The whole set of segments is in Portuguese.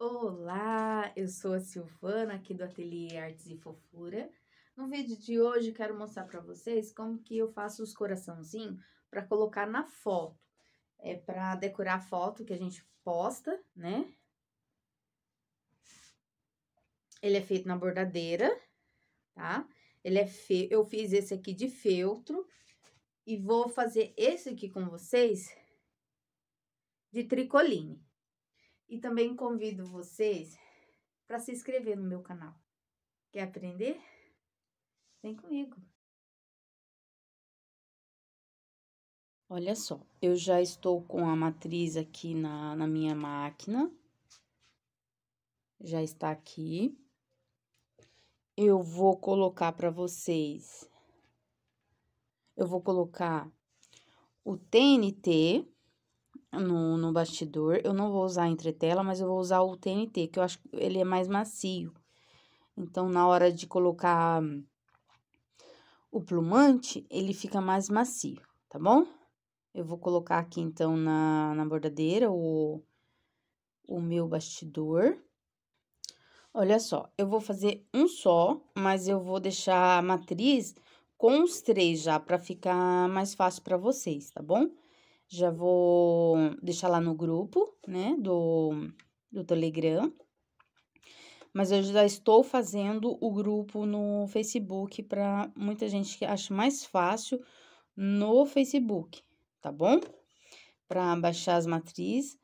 Olá, eu sou a Silvana aqui do Ateliê Artes e Fofura. No vídeo de hoje quero mostrar para vocês como que eu faço os coraçãozinhos para colocar na foto. É para decorar a foto que a gente posta, né? Ele é feito na bordadeira, tá? Ele é fe... eu fiz esse aqui de feltro e vou fazer esse aqui com vocês de tricoline. E também convido vocês para se inscrever no meu canal. Quer aprender? Vem comigo. Olha só, eu já estou com a matriz aqui na, na minha máquina. Já está aqui. Eu vou colocar para vocês. Eu vou colocar o TNT no, no bastidor. Eu não vou usar a entretela, mas eu vou usar o TNT, que eu acho que ele é mais macio. Então, na hora de colocar hum, o plumante, ele fica mais macio, tá bom? Eu vou colocar aqui, então, na, na bordadeira o, o meu bastidor. Olha só, eu vou fazer um só, mas eu vou deixar a matriz com os três já, pra ficar mais fácil pra vocês, tá bom? Tá bom? já vou deixar lá no grupo, né, do, do Telegram. Mas eu já estou fazendo o grupo no Facebook para muita gente que acha mais fácil no Facebook, tá bom? Para baixar as matrizes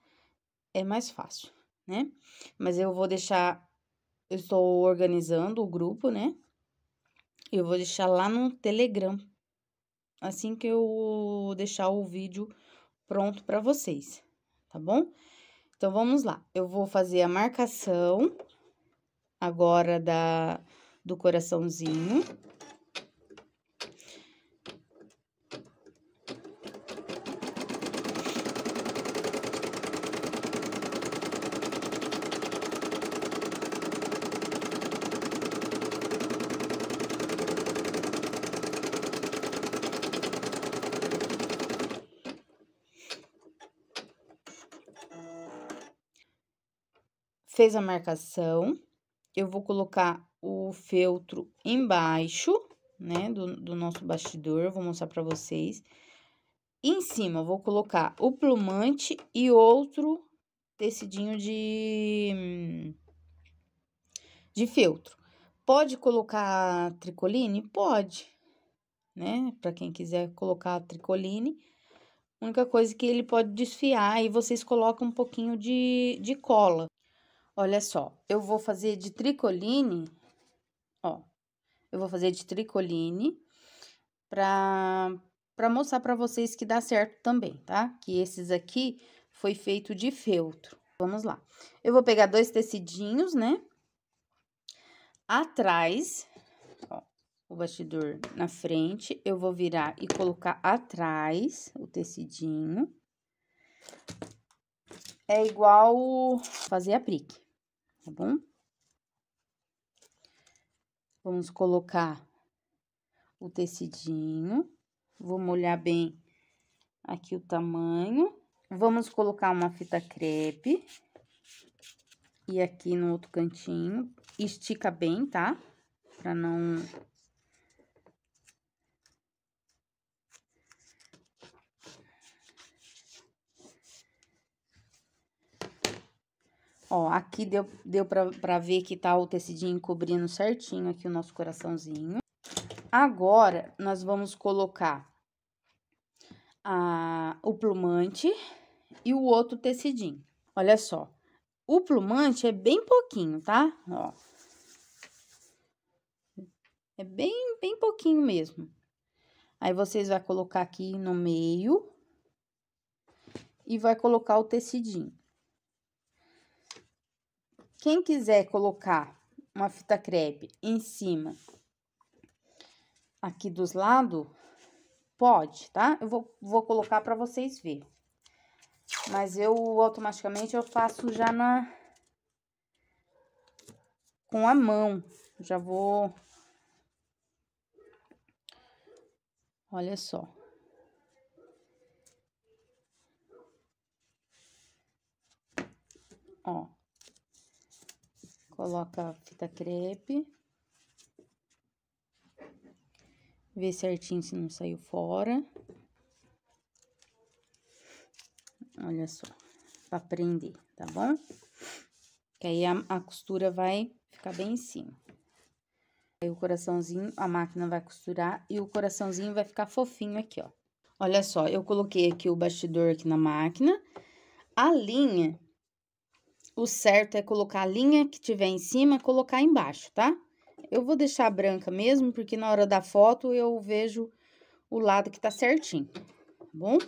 é mais fácil, né? Mas eu vou deixar, eu estou organizando o grupo, né? Eu vou deixar lá no Telegram, assim que eu deixar o vídeo pronto para vocês, tá bom? Então, vamos lá. Eu vou fazer a marcação agora da, do coraçãozinho. Fez a marcação, eu vou colocar o feltro embaixo, né, do, do nosso bastidor, vou mostrar pra vocês. Em cima, eu vou colocar o plumante e outro tecidinho de, de feltro. Pode colocar tricoline? Pode, né? Para quem quiser colocar tricoline. A única coisa é que ele pode desfiar, e vocês colocam um pouquinho de, de cola. Olha só, eu vou fazer de tricoline, ó, eu vou fazer de tricoline pra, pra mostrar pra vocês que dá certo também, tá? Que esses aqui foi feito de feltro. Vamos lá. Eu vou pegar dois tecidinhos, né? Atrás, ó, o bastidor na frente, eu vou virar e colocar atrás o tecidinho. É igual fazer a prique tá bom? Vamos colocar o tecidinho, vou molhar bem aqui o tamanho. Vamos colocar uma fita crepe e aqui no outro cantinho, estica bem, tá? Pra não Ó, aqui deu, deu pra, pra ver que tá o tecidinho cobrindo certinho aqui o nosso coraçãozinho. Agora, nós vamos colocar a, o plumante e o outro tecidinho. Olha só, o plumante é bem pouquinho, tá? Ó. É bem, bem pouquinho mesmo. Aí, vocês vai colocar aqui no meio e vai colocar o tecidinho. Quem quiser colocar uma fita crepe em cima aqui dos lados, pode, tá? Eu vou, vou colocar para vocês verem. Mas eu automaticamente eu faço já na com a mão. Já vou Olha só. Ó. Coloca a fita crepe. Vê certinho se não saiu fora. Olha só, pra prender, tá bom? Que aí a, a costura vai ficar bem em cima. Aí o coraçãozinho, a máquina vai costurar e o coraçãozinho vai ficar fofinho aqui, ó. Olha só, eu coloquei aqui o bastidor aqui na máquina. A linha o certo é colocar a linha que tiver em cima, colocar embaixo, tá? Eu vou deixar branca mesmo, porque na hora da foto eu vejo o lado que tá certinho, tá bom?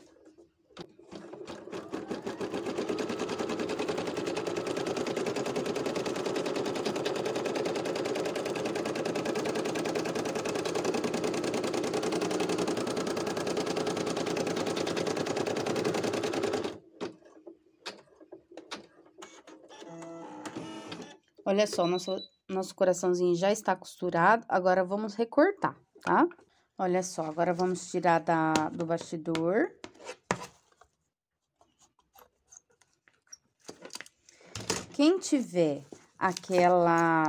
Olha só, nosso, nosso coraçãozinho já está costurado, agora vamos recortar, tá? Olha só, agora vamos tirar da, do bastidor. Quem tiver aquela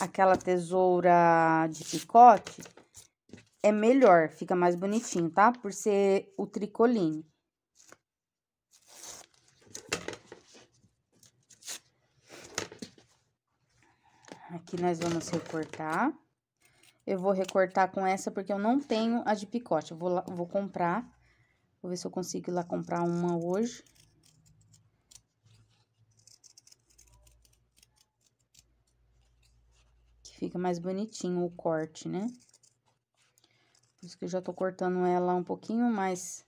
aquela tesoura de picote, é melhor, fica mais bonitinho, tá? Por ser o tricoline. Aqui nós vamos recortar. Eu vou recortar com essa porque eu não tenho a de picote. Eu vou, lá, vou comprar. Vou ver se eu consigo ir lá comprar uma hoje. Que fica mais bonitinho o corte, né? Por isso que eu já tô cortando ela um pouquinho mais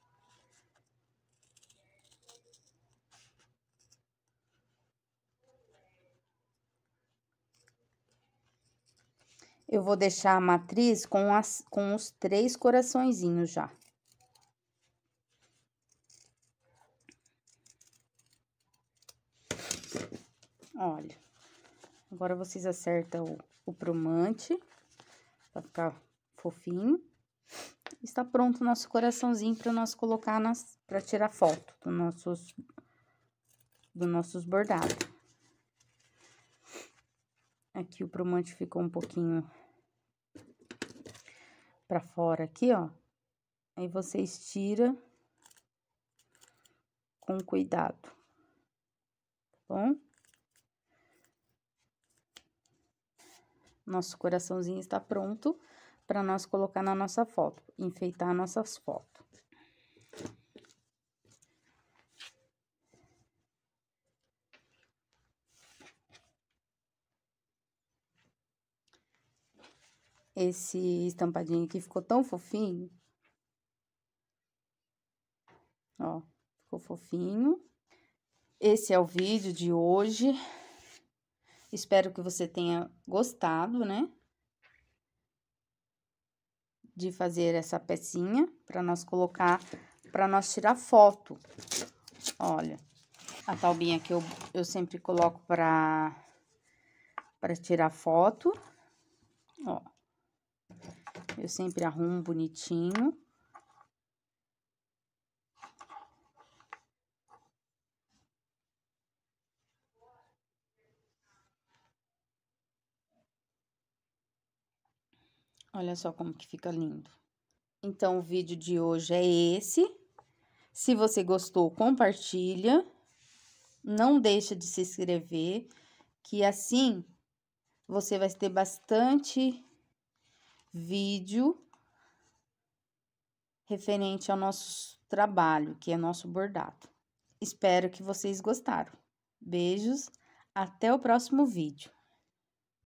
Eu vou deixar a matriz com, as, com os três coraçõezinhos já. Olha, agora vocês acertam o, o prumante, pra ficar fofinho. Está pronto o nosso coraçãozinho para nós colocar nas, para tirar foto dos nossos, dos nossos bordados. Aqui o prumante ficou um pouquinho pra fora aqui, ó. Aí, você estira com cuidado, tá bom? Nosso coraçãozinho está pronto para nós colocar na nossa foto, enfeitar nossas fotos. esse estampadinho aqui ficou tão fofinho. Ó, ficou fofinho. Esse é o vídeo de hoje. Espero que você tenha gostado, né? De fazer essa pecinha para nós colocar, para nós tirar foto. Olha, a talbinha que eu, eu sempre coloco para para tirar foto. Ó. Eu sempre arrumo bonitinho. Olha só como que fica lindo. Então, o vídeo de hoje é esse. Se você gostou, compartilha. Não deixa de se inscrever, que assim você vai ter bastante vídeo referente ao nosso trabalho, que é nosso bordado. Espero que vocês gostaram. Beijos, até o próximo vídeo.